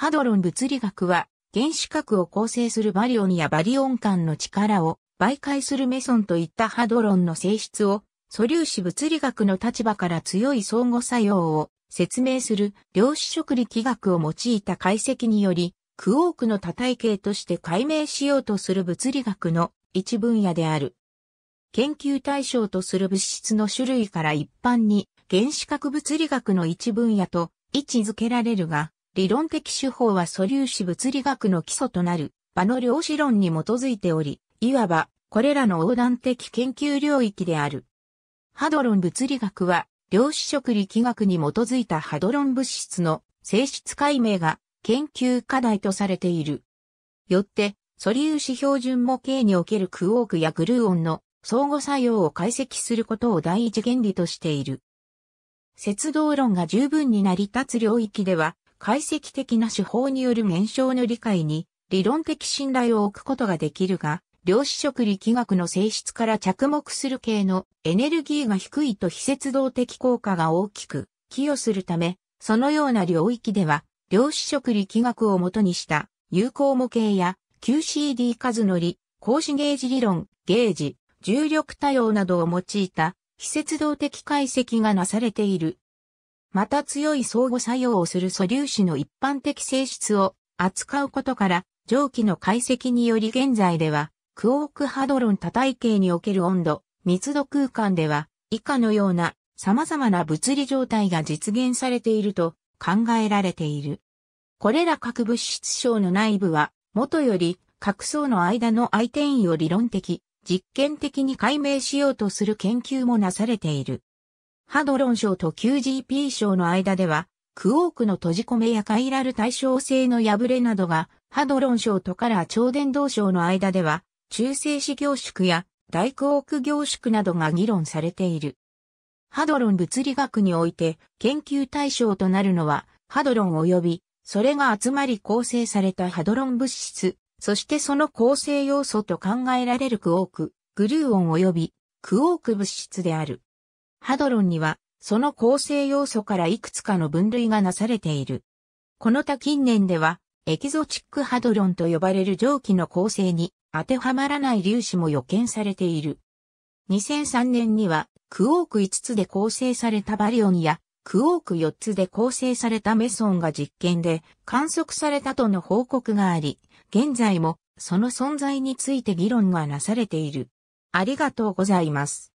ハドロン物理学は、原子核を構成するバリオンやバリオン間の力を媒介するメソンといったハドロンの性質を、素粒子物理学の立場から強い相互作用を説明する量子職力学を用いた解析により、クオークの多体系として解明しようとする物理学の一分野である。研究対象とする物質の種類から一般に原子核物理学の一分野と位置づけられるが、理論的手法は素粒子物理学の基礎となる、場の量子論に基づいており、いわば、これらの横断的研究領域である。ハドロン物理学は、量子食力学に基づいたハドロン物質の性質解明が研究課題とされている。よって、素粒子標準模型におけるクオークやグルーオンの相互作用を解析することを第一原理としている。節動論が十分に成り立つ領域では、解析的な手法による現象の理解に理論的信頼を置くことができるが、量子色力学の性質から着目する系のエネルギーが低いと非接動的効果が大きく寄与するため、そのような領域では、量子色力学をもとにした有効模型や QCD 数のり、格子ゲージ理論、ゲージ、重力多様などを用いた非接動的解析がなされているまた強い相互作用をする素粒子の一般的性質を扱うことから、蒸気の解析により現在では、クオークハドロン多体系における温度、密度空間では、以下のような様々な物理状態が実現されていると考えられている。これら各物質症の内部は、元より各層の間の相転移を理論的、実験的に解明しようとする研究もなされている。ハドロン賞と QGP 賞の間では、クオークの閉じ込めやカイラル対称性の破れなどが、ハドロン賞とカラー超伝導賞の間では、中性子凝縮や大クオーク凝縮などが議論されている。ハドロン物理学において研究対象となるのは、ハドロン及び、それが集まり構成されたハドロン物質、そしてその構成要素と考えられるクオーク、グルーオン及び、クオーク物質である。ハドロンには、その構成要素からいくつかの分類がなされている。この他近年では、エキゾチックハドロンと呼ばれる蒸気の構成に当てはまらない粒子も予見されている。2003年には、クオーク5つで構成されたバリオンや、クオーク4つで構成されたメソンが実験で観測されたとの報告があり、現在もその存在について議論がなされている。ありがとうございます。